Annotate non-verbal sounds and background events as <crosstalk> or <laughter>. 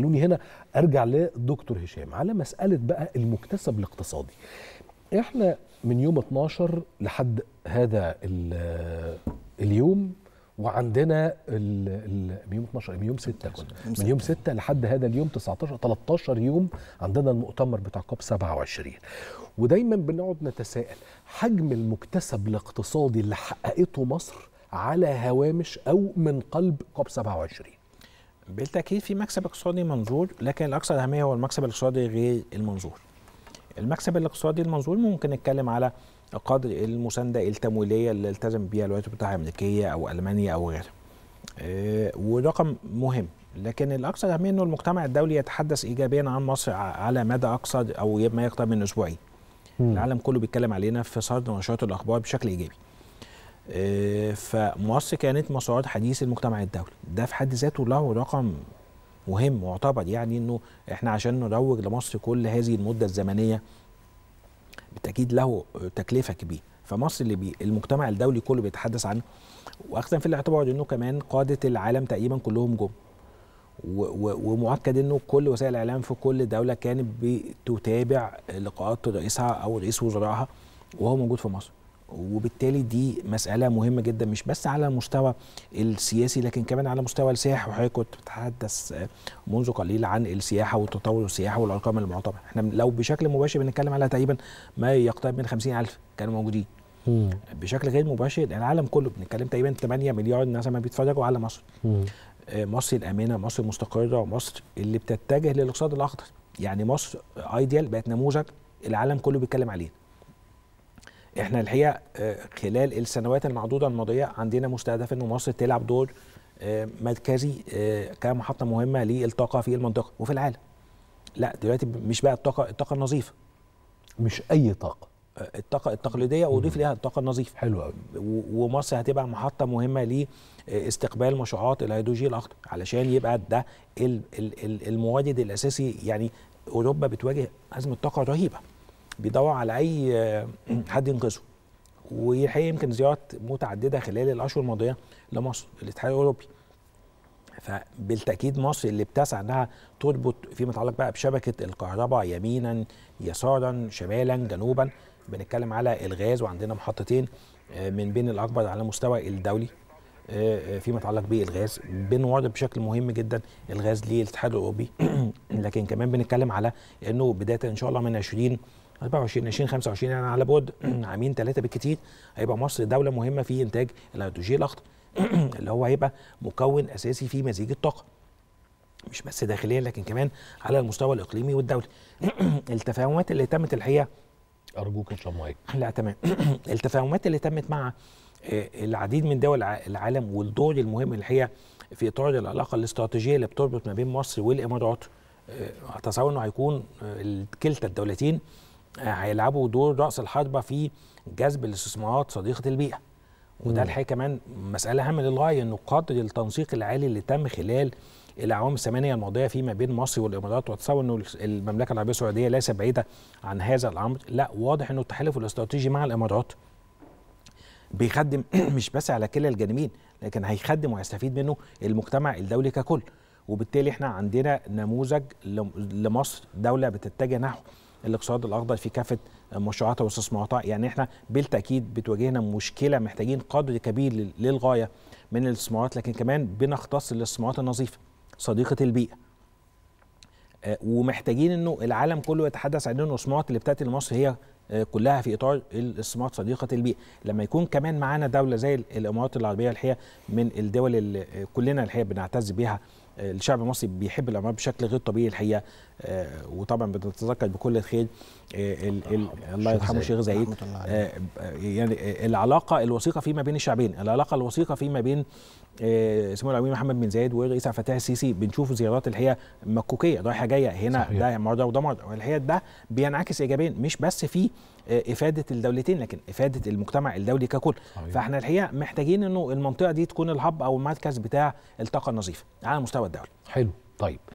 خلوني هنا ارجع لدكتور هشام على مساله بقى المكتسب الاقتصادي احنا من يوم 12 لحد هذا اليوم وعندنا من يوم 12 من يوم 6 كنا من يوم 6 لحد هذا اليوم 19 13 يوم عندنا المؤتمر بتاع كوب 27 ودايما بنقعد نتساءل حجم المكتسب الاقتصادي اللي حققته مصر على هوامش او من قلب كوب 27 بالتاكيد في مكسب اقتصادي منظور لكن الاكثر اهميه هو المكسب الاقتصادي غير المنظور المكسب الاقتصادي المنظور ممكن نتكلم على قدر المسانده التمويليه اللي التزم بها الولايات المتحده الامريكيه او المانيا او غيرها آه، ورقم مهم لكن الاكثر اهميه انه المجتمع الدولي يتحدث ايجابيا عن مصر على مدى اقصى او ما يقترب من اسبوعين العالم كله بيتكلم علينا في صدر نشرات الاخبار بشكل ايجابي فمصر كانت مسارات حديث المجتمع الدولي ده في حد ذاته له رقم مهم معتبر يعني انه احنا عشان نروج لمصر كل هذه المده الزمنيه بالتاكيد له تكلفه كبيره فمصر اللي بي المجتمع الدولي كله بيتحدث عنه واخذا في الاعتبار انه كمان قاده العالم تقريبا كلهم جم ومؤكد انه كل وسائل الاعلام في كل دوله كانت بتتابع لقاءات رئيسها او رئيس وزرائها وهو موجود في مصر وبالتالي دي مسألة مهمة جدا مش بس على المستوى السياسي لكن كمان على مستوى السياحة وحضرتك كنت بتتحدث آه، منذ قليل عن السياحة وتطور السياحة والأرقام المعتبرة احنا لو بشكل مباشر بنتكلم على تقريبا ما يقترب من 50000 كانوا موجودين بشكل غير مباشر العالم كله بنتكلم تقريبا 8 مليار ناس ما بيتفرجوا على مصر آه، مصر الامنه مصر المستقره مصر اللي بتتجه للاقتصاد الاخضر يعني مصر ايديال آه، بقت نموذج العالم كله بيتكلم عليه احنا الحقيقه آه، خلال السنوات المعدوده الماضيه عندنا مستهدف ان مصر تلعب دور آه، مركزي آه، كمحطه مهمه للطاقه في المنطقه وفي العالم لا دلوقتي مش بقى الطاقه الطاقه النظيفه مش اي طاقه الطاقه التقليديه واضيف ليها الطاقه النظيفه حلو قوي ومصر هتبقى محطه مهمه لاستقبال مشروعات الهيدروجين الاخضر علشان يبقى ده المواد الاساسي يعني اوروبا بتواجه ازمه طاقه رهيبه بيدور على اي آه، حد ينقذه والحقيقه يمكن زيارات متعدده خلال الاشهر الماضيه لمصر الاتحاد الاوروبي فبالتاكيد مصر اللي بتسعى انها تربط فيما يتعلق بقى بشبكه الكهرباء يمينا يسارا شمالا جنوبا بنتكلم على الغاز وعندنا محطتين آه، من بين الاكبر على المستوى الدولي آه، فيما يتعلق بالغاز بنورد بشكل مهم جدا الغاز للاتحاد الاوروبي <clears throat> لكن كمان بنتكلم على انه بدايه ان شاء الله من 20 24 20 25 يعني على بعد <clears throat> عامين ثلاثه بالكتير هيبقى مصر دوله مهمه في انتاج الهيدروجين الاخضر <clears throat> اللي هو هيبقى مكون اساسي في مزيج الطاقه مش بس داخليا لكن كمان على المستوى الاقليمي والدولي <clears throat> التفاهمات اللي تمت الحقيقه ارجوك ان شاء الله لا تمام التفاهمات اللي تمت مع آه، العديد من دول العالم والدور المهم اللي هي في اطار العلاقه الاستراتيجيه اللي بتربط ما بين مصر والامارات آه، اتصور انه هيكون آه، كلتا الدولتين هيلعبوا دور راس الحربه في جذب الاستثمارات صديقه البيئه وده الحقيقه كمان مساله هامه للغايه انه قدر التنسيق العالي اللي تم خلال الاعوام الثمانيه الماضيه فيما بين مصر والامارات واتصور انه المملكه العربيه السعوديه ليس بعيده عن هذا الامر لا واضح انه التحالف الاستراتيجي مع الامارات بيخدم <clears throat> مش بس على كلا الجانبين لكن هيخدم وهيستفيد منه المجتمع الدولي ككل وبالتالي احنا عندنا نموذج لمصر دوله بتتجه نحو الاقتصاد الاخضر في كافه مشروعاتها واستثماراتها يعني احنا بالتاكيد بتواجهنا مشكله محتاجين قدر كبير للغايه من الاستثمارات لكن كمان بنختص الاستثمارات النظيفه صديقه البيئه آه، ومحتاجين انه العالم كله يتحدث عن انه الاستثمارات اللي بتاتي لمصر هي آه، كلها في اطار الاستثمارات صديقه البيئه لما يكون كمان معانا دوله زي الامارات العربيه الحقيقه من الدول اللي آه، كلنا الحقيقه بنعتز بيها الشعب المصري بيحب الامراض بشكل غير طبيعي الحقيقه آه، وطبعا بنتذكر بكل الخير آه، الله يرحمه الشيخ زايد آه، يعني العلاقه الوثيقه فيما بين الشعبين العلاقه الوثيقه فيما بين آه، سمو إيه العميد محمد بن زايد ورئيس عبد الفتاح السيسي بنشوف زيارات اللي هي مكوكيه رايحه جايه هنا صحيح. ده مرضى وده مرضى والحقيقه ده بينعكس ايجابيا مش بس في آه، افاده الدولتين لكن افاده المجتمع الدولي ككل صحيح. فاحنا الحقيقه محتاجين انه المنطقه دي تكون الهب او المركز بتاع الطاقه النظيفه على مستوى الدوله حلو طيب